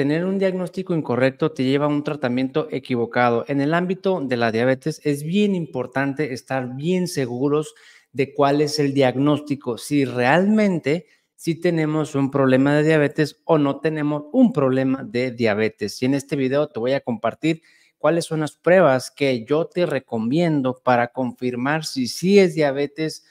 tener un diagnóstico incorrecto te lleva a un tratamiento equivocado. En el ámbito de la diabetes es bien importante estar bien seguros de cuál es el diagnóstico, si realmente si tenemos un problema de diabetes o no tenemos un problema de diabetes. Y en este video te voy a compartir cuáles son las pruebas que yo te recomiendo para confirmar si sí es diabetes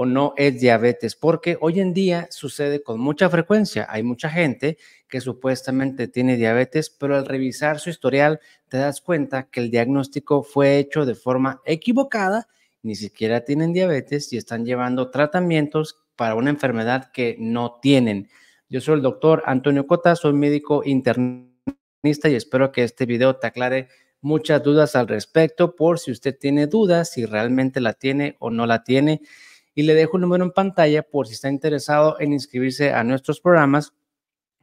o no es diabetes, porque hoy en día sucede con mucha frecuencia. Hay mucha gente que supuestamente tiene diabetes, pero al revisar su historial te das cuenta que el diagnóstico fue hecho de forma equivocada, ni siquiera tienen diabetes y están llevando tratamientos para una enfermedad que no tienen. Yo soy el doctor Antonio Cota, soy médico internista y espero que este video te aclare muchas dudas al respecto por si usted tiene dudas, si realmente la tiene o no la tiene y le dejo el número en pantalla por si está interesado en inscribirse a nuestros programas,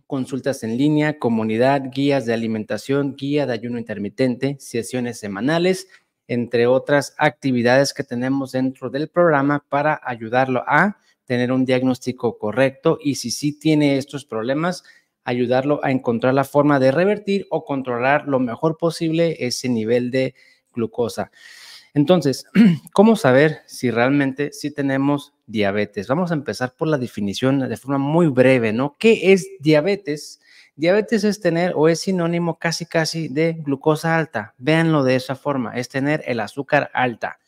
consultas en línea, comunidad, guías de alimentación, guía de ayuno intermitente, sesiones semanales, entre otras actividades que tenemos dentro del programa para ayudarlo a tener un diagnóstico correcto y si sí tiene estos problemas, ayudarlo a encontrar la forma de revertir o controlar lo mejor posible ese nivel de glucosa. Entonces, ¿cómo saber si realmente sí tenemos diabetes? Vamos a empezar por la definición de forma muy breve, ¿no? ¿Qué es diabetes? Diabetes es tener o es sinónimo casi casi de glucosa alta. Véanlo de esa forma, es tener el azúcar alta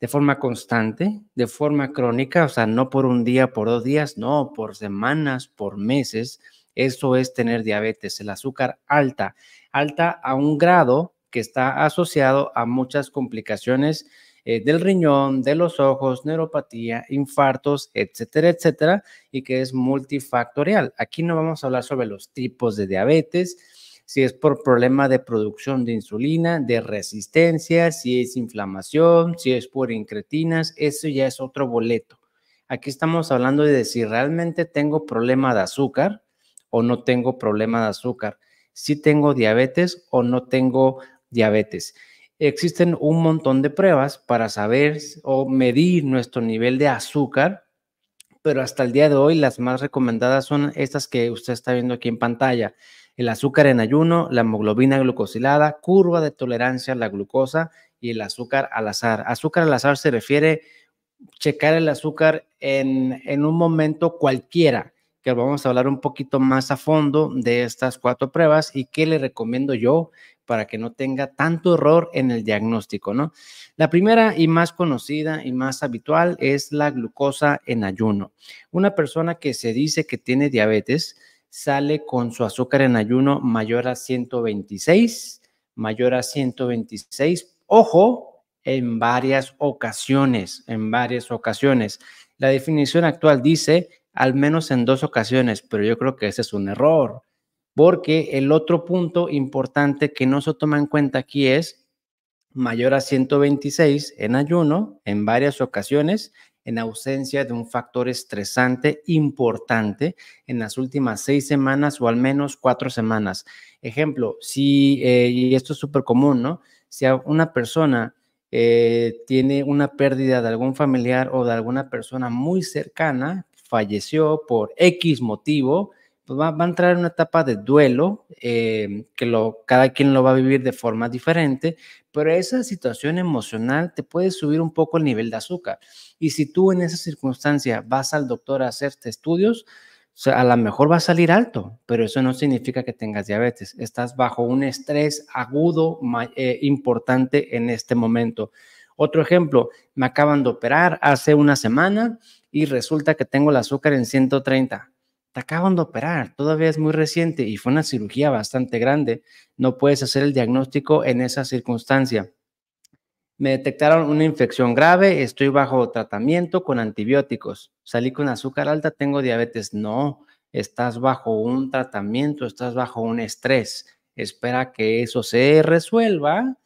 de forma constante, de forma crónica, o sea, no por un día, por dos días, no, por semanas, por meses. Eso es tener diabetes, el azúcar alta, alta a un grado que está asociado a muchas complicaciones eh, del riñón, de los ojos, neuropatía, infartos, etcétera, etcétera, y que es multifactorial. Aquí no vamos a hablar sobre los tipos de diabetes, si es por problema de producción de insulina, de resistencia, si es inflamación, si es por incretinas, eso ya es otro boleto. Aquí estamos hablando de si realmente tengo problema de azúcar o no tengo problema de azúcar, si tengo diabetes o no tengo diabetes. Existen un montón de pruebas para saber o medir nuestro nivel de azúcar, pero hasta el día de hoy las más recomendadas son estas que usted está viendo aquí en pantalla. El azúcar en ayuno, la hemoglobina glucosilada, curva de tolerancia a la glucosa y el azúcar al azar. Azúcar al azar se refiere a checar el azúcar en, en un momento cualquiera que vamos a hablar un poquito más a fondo de estas cuatro pruebas y qué le recomiendo yo para que no tenga tanto error en el diagnóstico, ¿no? La primera y más conocida y más habitual es la glucosa en ayuno. Una persona que se dice que tiene diabetes sale con su azúcar en ayuno mayor a 126, mayor a 126, ojo, en varias ocasiones, en varias ocasiones. La definición actual dice al menos en dos ocasiones, pero yo creo que ese es un error, porque el otro punto importante que no se toma en cuenta aquí es mayor a 126 en ayuno en varias ocasiones en ausencia de un factor estresante importante en las últimas seis semanas o al menos cuatro semanas. Ejemplo, si, eh, y esto es súper común, ¿no? Si una persona eh, tiene una pérdida de algún familiar o de alguna persona muy cercana, falleció por X motivo, pues va, a entrar en una etapa de duelo, eh, que lo, cada quien lo va a vivir de forma diferente, pero esa situación emocional te puede subir un poco el nivel de azúcar. Y si tú en esa circunstancia vas al doctor a hacerte estudios, a lo mejor va a salir alto, pero eso no significa que tengas diabetes. Estás bajo un estrés agudo eh, importante en este momento. Otro ejemplo, me acaban de operar hace una semana y resulta que tengo el azúcar en 130. Te acaban de operar, todavía es muy reciente y fue una cirugía bastante grande. No puedes hacer el diagnóstico en esa circunstancia. Me detectaron una infección grave, estoy bajo tratamiento con antibióticos. Salí con azúcar alta, tengo diabetes. No, estás bajo un tratamiento, estás bajo un estrés. Espera que eso se resuelva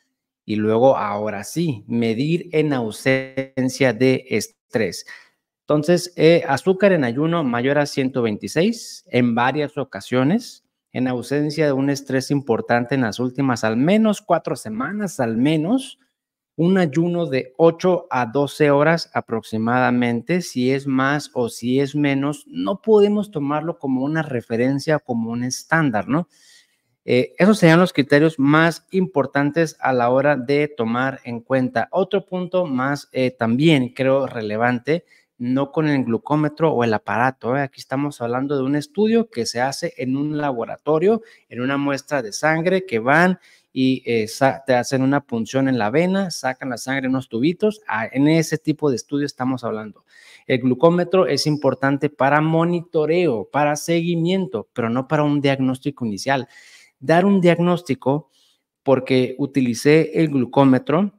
y luego, ahora sí, medir en ausencia de estrés. Entonces, eh, azúcar en ayuno mayor a 126 en varias ocasiones, en ausencia de un estrés importante en las últimas al menos cuatro semanas, al menos un ayuno de 8 a 12 horas aproximadamente, si es más o si es menos, no podemos tomarlo como una referencia, como un estándar, ¿no? Eh, esos serían los criterios más importantes a la hora de tomar en cuenta. Otro punto más eh, también creo relevante no con el glucómetro o el aparato. ¿eh? Aquí estamos hablando de un estudio que se hace en un laboratorio, en una muestra de sangre que van y eh, te hacen una punción en la vena, sacan la sangre en unos tubitos. Ah, en ese tipo de estudio estamos hablando. El glucómetro es importante para monitoreo, para seguimiento, pero no para un diagnóstico inicial. Dar un diagnóstico porque utilicé el glucómetro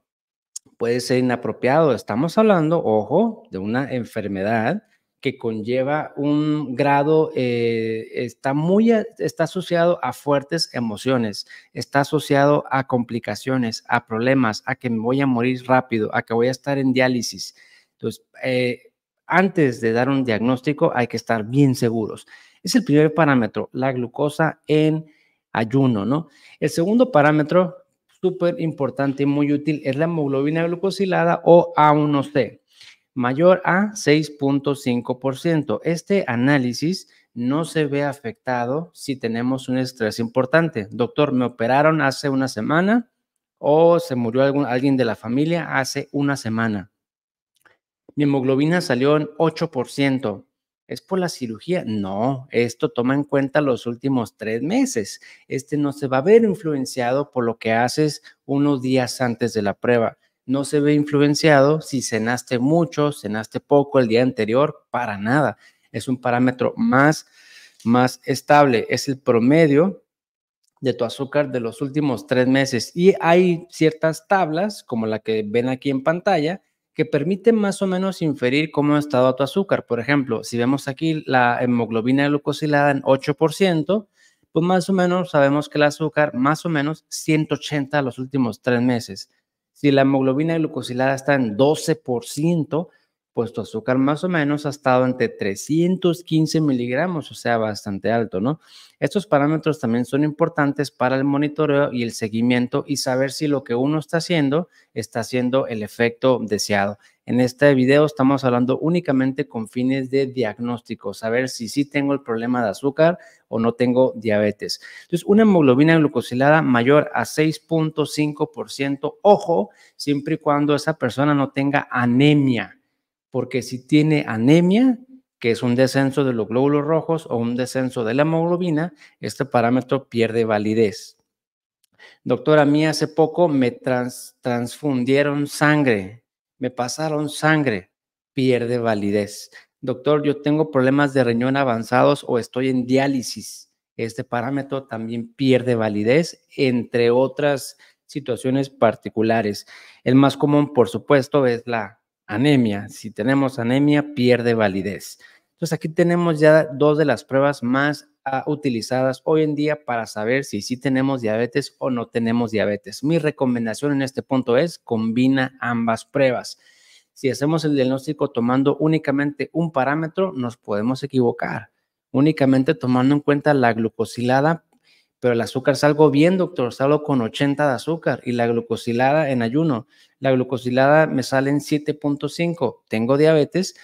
puede ser inapropiado. Estamos hablando, ojo, de una enfermedad que conlleva un grado, eh, está muy, está asociado a fuertes emociones, está asociado a complicaciones, a problemas, a que me voy a morir rápido, a que voy a estar en diálisis. Entonces, eh, antes de dar un diagnóstico hay que estar bien seguros. Es el primer parámetro, la glucosa en ayuno, ¿no? El segundo parámetro súper importante y muy útil es la hemoglobina glucosilada o A1C, mayor a 6.5%. Este análisis no se ve afectado si tenemos un estrés importante. Doctor, me operaron hace una semana o se murió alguien de la familia hace una semana. Mi hemoglobina salió en 8%. ¿Es por la cirugía? No, esto toma en cuenta los últimos tres meses. Este no se va a ver influenciado por lo que haces unos días antes de la prueba. No se ve influenciado si cenaste mucho, cenaste poco el día anterior, para nada. Es un parámetro más, más estable. Es el promedio de tu azúcar de los últimos tres meses. Y hay ciertas tablas, como la que ven aquí en pantalla, que permite más o menos inferir cómo ha estado tu azúcar. Por ejemplo, si vemos aquí la hemoglobina glucosilada en 8%, pues más o menos sabemos que el azúcar más o menos 180 los últimos tres meses. Si la hemoglobina glucosilada está en 12%, puesto azúcar más o menos ha estado entre 315 miligramos, o sea, bastante alto, ¿no? Estos parámetros también son importantes para el monitoreo y el seguimiento y saber si lo que uno está haciendo está haciendo el efecto deseado. En este video estamos hablando únicamente con fines de diagnóstico, saber si sí tengo el problema de azúcar o no tengo diabetes. Entonces, una hemoglobina glucosilada mayor a 6.5%, ojo, siempre y cuando esa persona no tenga anemia porque si tiene anemia, que es un descenso de los glóbulos rojos o un descenso de la hemoglobina, este parámetro pierde validez. Doctora, a mí hace poco me transfundieron sangre, me pasaron sangre, pierde validez. Doctor, yo tengo problemas de riñón avanzados o estoy en diálisis. Este parámetro también pierde validez, entre otras situaciones particulares. El más común, por supuesto, es la anemia. Si tenemos anemia, pierde validez. Entonces aquí tenemos ya dos de las pruebas más ah, utilizadas hoy en día para saber si sí tenemos diabetes o no tenemos diabetes. Mi recomendación en este punto es combina ambas pruebas. Si hacemos el diagnóstico tomando únicamente un parámetro, nos podemos equivocar. Únicamente tomando en cuenta la glucosilada, pero el azúcar salgo bien, doctor, salgo con 80 de azúcar y la glucosilada en ayuno. La glucosilada me sale en 7.5. Tengo diabetes.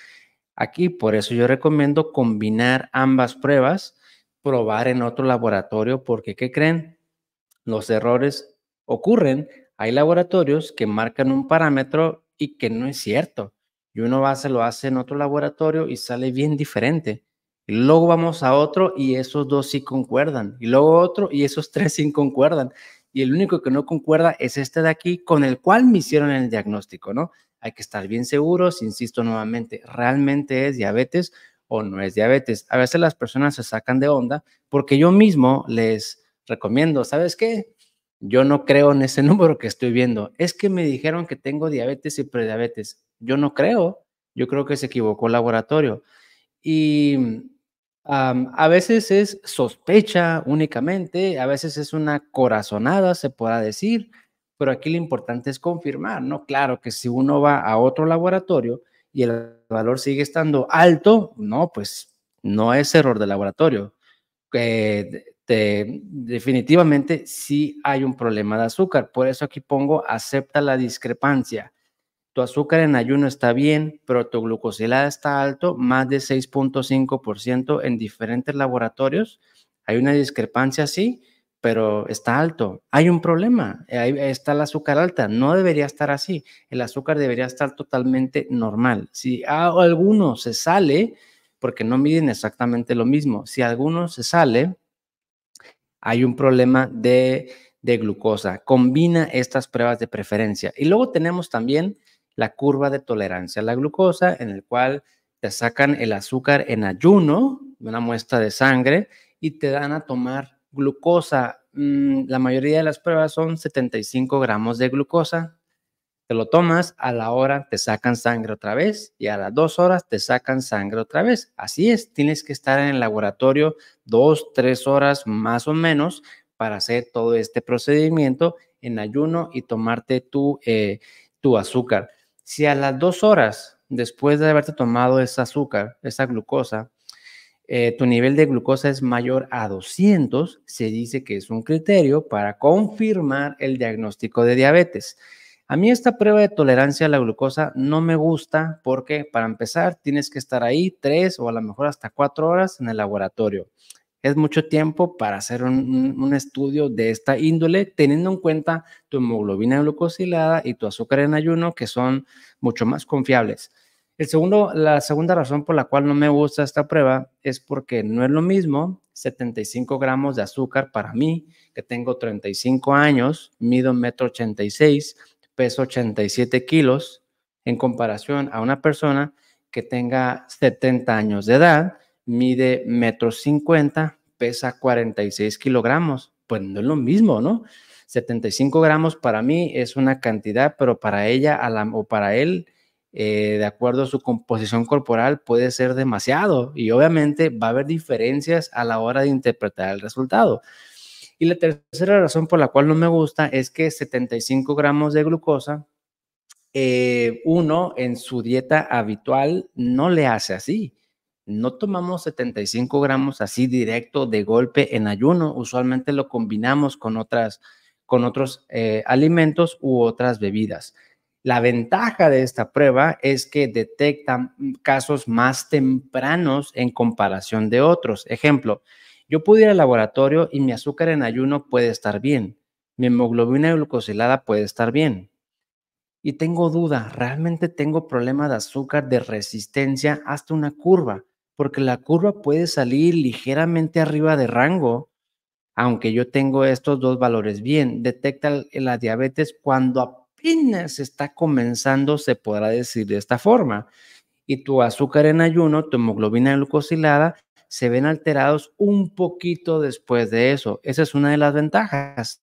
Aquí, por eso yo recomiendo combinar ambas pruebas, probar en otro laboratorio, porque ¿qué creen? Los errores ocurren. Hay laboratorios que marcan un parámetro y que no es cierto. Y uno va, se lo hace en otro laboratorio y sale bien diferente luego vamos a otro y esos dos sí concuerdan. Y luego otro y esos tres sí concuerdan. Y el único que no concuerda es este de aquí con el cual me hicieron el diagnóstico, ¿no? Hay que estar bien seguros, insisto nuevamente, ¿realmente es diabetes o no es diabetes? A veces las personas se sacan de onda porque yo mismo les recomiendo, ¿sabes qué? Yo no creo en ese número que estoy viendo. Es que me dijeron que tengo diabetes y prediabetes. Yo no creo. Yo creo que se equivocó el laboratorio. Y a veces es sospecha únicamente, a veces es una corazonada, se podrá decir, pero aquí lo importante es confirmar, ¿no? Claro que si uno va a otro laboratorio y el valor sigue estando alto, no, pues no es error eh, de laboratorio. definitivamente sí hay un problema de azúcar. Por eso aquí pongo acepta la discrepancia tu azúcar en ayuno está bien, pero tu glucosilada está alto, más de 6.5% en diferentes laboratorios. Hay una discrepancia, sí, pero está alto. Hay un problema, ahí está el azúcar alta, no debería estar así. El azúcar debería estar totalmente normal. Si a alguno se sale, porque no miden exactamente lo mismo, si alguno se sale, hay un problema de de glucosa. Combina estas pruebas de preferencia. Y luego tenemos también la curva de tolerancia a la glucosa, en el cual te sacan el azúcar en ayuno, una muestra de sangre, y te dan a tomar glucosa. Mm, la mayoría de las pruebas son 75 gramos de glucosa. Te lo tomas, a la hora te sacan sangre otra vez y a las dos horas te sacan sangre otra vez. Así es, tienes que estar en el laboratorio dos, tres horas más o menos para hacer todo este procedimiento en ayuno y tomarte tu, eh, tu azúcar. Si a las dos horas después de haberte tomado ese azúcar, esa glucosa, eh, tu nivel de glucosa es mayor a 200, se dice que es un criterio para confirmar el diagnóstico de diabetes. A mí esta prueba de tolerancia a la glucosa no me gusta porque para empezar tienes que estar ahí tres o a lo mejor hasta cuatro horas en el laboratorio. Es mucho tiempo para hacer un, estudio de esta índole, teniendo en cuenta tu hemoglobina glucosilada y tu azúcar en ayuno, que son mucho más confiables. El segundo, la segunda razón por la cual no me gusta esta prueba es porque no es lo mismo 75 gramos de azúcar para mí, que tengo 35 años, mido 1,86 m, peso 87 kilos, en comparación a una persona que tenga 70 años de edad, mide metros cincuenta, pesa 46 kilogramos. Pues no es lo mismo, ¿no? 75 gramos para mí es una cantidad, pero para ella o para él, eh, de acuerdo a su composición corporal, puede ser demasiado. Y obviamente va a haber diferencias a la hora de interpretar el resultado. Y la tercera razón por la cual no me gusta es que 75 gramos de glucosa, eh, uno en su dieta habitual no le hace así no tomamos 75 gramos así directo de golpe en ayuno, usualmente lo combinamos con, otras, con otros eh, alimentos u otras bebidas. La ventaja de esta prueba es que detecta mm, casos más tempranos en comparación de otros. Ejemplo, yo pude ir al laboratorio y mi azúcar en ayuno puede estar bien, mi hemoglobina glucosilada puede estar bien, y tengo duda, realmente tengo problema de azúcar, de resistencia hasta una curva porque la curva puede salir ligeramente arriba de rango, aunque yo tengo estos dos valores bien. Detecta la diabetes cuando apenas está comenzando, se podrá decir de esta forma. Y tu azúcar en ayuno, tu hemoglobina glucosilada, se ven alterados un poquito después de eso. Esa es una de las ventajas.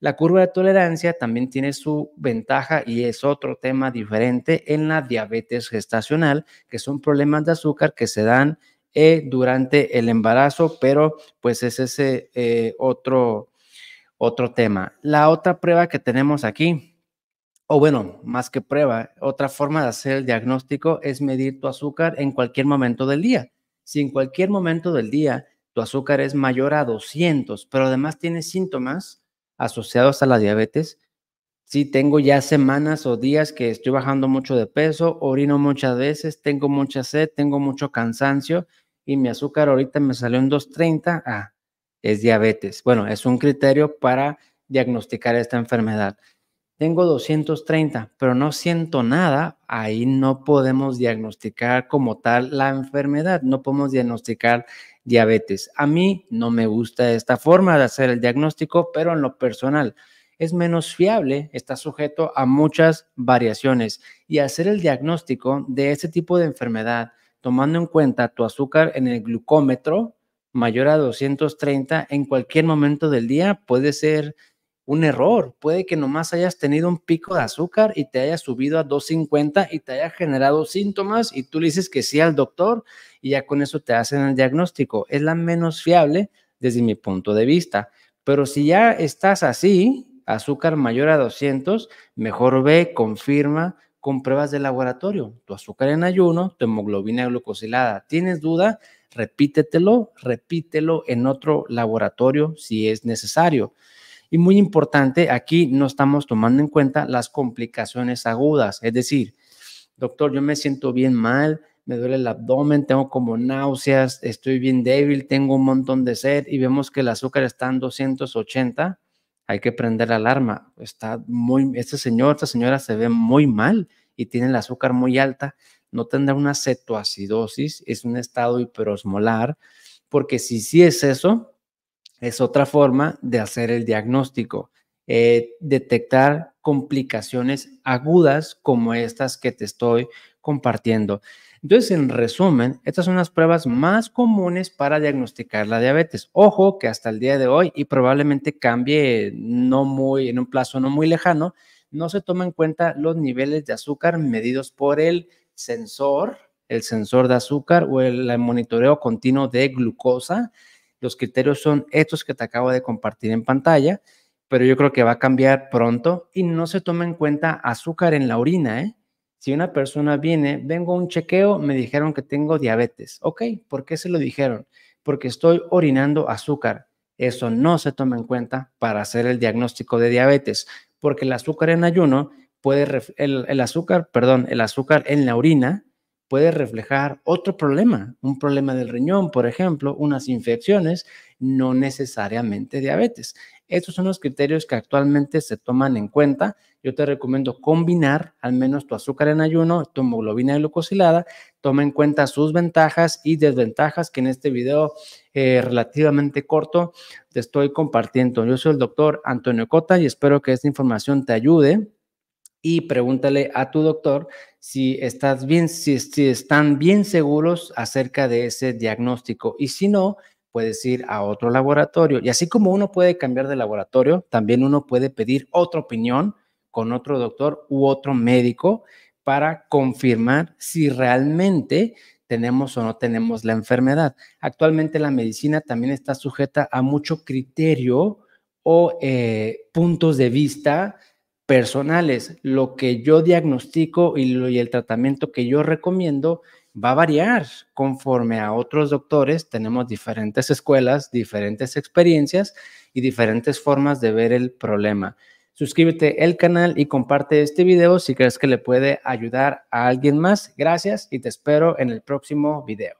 La curva de tolerancia también tiene su ventaja y es otro tema diferente en la diabetes gestacional, que son problemas de azúcar que se dan eh, durante el embarazo, pero pues es ese eh, otro, otro tema. La otra prueba que tenemos aquí, o bueno, más que prueba, otra forma de hacer el diagnóstico es medir tu azúcar en cualquier momento del día. Si en cualquier momento del día tu azúcar es mayor a 200, pero además tienes síntomas, asociados a la diabetes. Si tengo ya semanas o días que estoy bajando mucho de peso, orino muchas veces, tengo mucha sed, tengo mucho cansancio y mi azúcar ahorita me salió en 230. Ah, es diabetes. Bueno, es un criterio para diagnosticar esta enfermedad. Tengo 230, pero no siento nada. Ahí no podemos diagnosticar como tal la enfermedad. No podemos diagnosticar diabetes. A mí no me gusta esta forma de hacer el diagnóstico, pero en lo personal es menos fiable, está sujeto a muchas variaciones y hacer el diagnóstico de ese tipo de enfermedad tomando en cuenta tu azúcar en el glucómetro mayor a 230 en cualquier momento del día puede ser un error. Puede que nomás hayas tenido un pico de azúcar y te haya subido a 250 y te haya generado síntomas y tú le dices que sí al doctor y ya con eso te hacen el diagnóstico. Es la menos fiable desde mi punto de vista. Pero si ya estás así, azúcar mayor a 200, mejor ve, confirma con pruebas de laboratorio, tu azúcar en ayuno, tu hemoglobina glucosilada. ¿Tienes duda? Repítetelo, repítelo en otro laboratorio si es necesario. Y muy importante, aquí no estamos tomando en cuenta las complicaciones agudas, es decir, doctor, yo me siento bien mal, me duele el abdomen, tengo como náuseas, estoy bien débil, tengo un montón de sed y vemos que el azúcar está en 280, hay que prender la alarma. Está muy, este señor, esta señora se ve muy mal y tiene el azúcar muy alta, no tendrá una cetoacidosis, es un estado hiperosmolar, porque si sí es eso, es otra forma de hacer el diagnóstico, eh, detectar complicaciones agudas como estas que te estoy compartiendo. Entonces, en resumen, estas son las pruebas más comunes para diagnosticar la diabetes. Ojo que hasta el día de hoy y probablemente cambie no muy en un plazo no muy lejano, no se toman en cuenta los niveles de azúcar medidos por el sensor, el sensor de azúcar o el monitoreo continuo de glucosa los criterios son estos que te acabo de compartir en pantalla, pero yo creo que va a cambiar pronto y no se toma en cuenta azúcar en la orina. ¿eh? Si una persona viene, vengo a un chequeo, me dijeron que tengo diabetes. Ok, ¿por qué se lo dijeron? Porque estoy orinando azúcar. Eso no se toma en cuenta para hacer el diagnóstico de diabetes, porque el azúcar en ayuno puede, el, el azúcar, perdón, el azúcar en la orina puede reflejar otro problema, un problema del riñón, por ejemplo, unas infecciones, no necesariamente diabetes. Estos son los criterios que actualmente se toman en cuenta. Yo te recomiendo combinar al menos tu azúcar en ayuno, tu hemoglobina glucosilada, toma en cuenta sus ventajas y desventajas que en este video eh, relativamente corto te estoy compartiendo. Yo soy el doctor Antonio Cota y espero que esta información te ayude y pregúntale a tu doctor si, estás bien, si, están bien seguros acerca de ese diagnóstico. Y si no, puedes ir a otro laboratorio. Y así como uno puede cambiar de laboratorio, también uno puede pedir otra opinión con otro doctor u otro médico para confirmar si realmente tenemos o no tenemos la enfermedad. Actualmente la medicina también está sujeta a mucho criterio o eh, puntos de vista personales, lo que yo diagnostico y, y el tratamiento que yo recomiendo va a variar conforme a otros doctores. Tenemos diferentes escuelas, diferentes experiencias y diferentes formas de ver el problema. Suscríbete al canal y comparte este video si crees que le puede ayudar a alguien más. Gracias y te espero en el próximo video.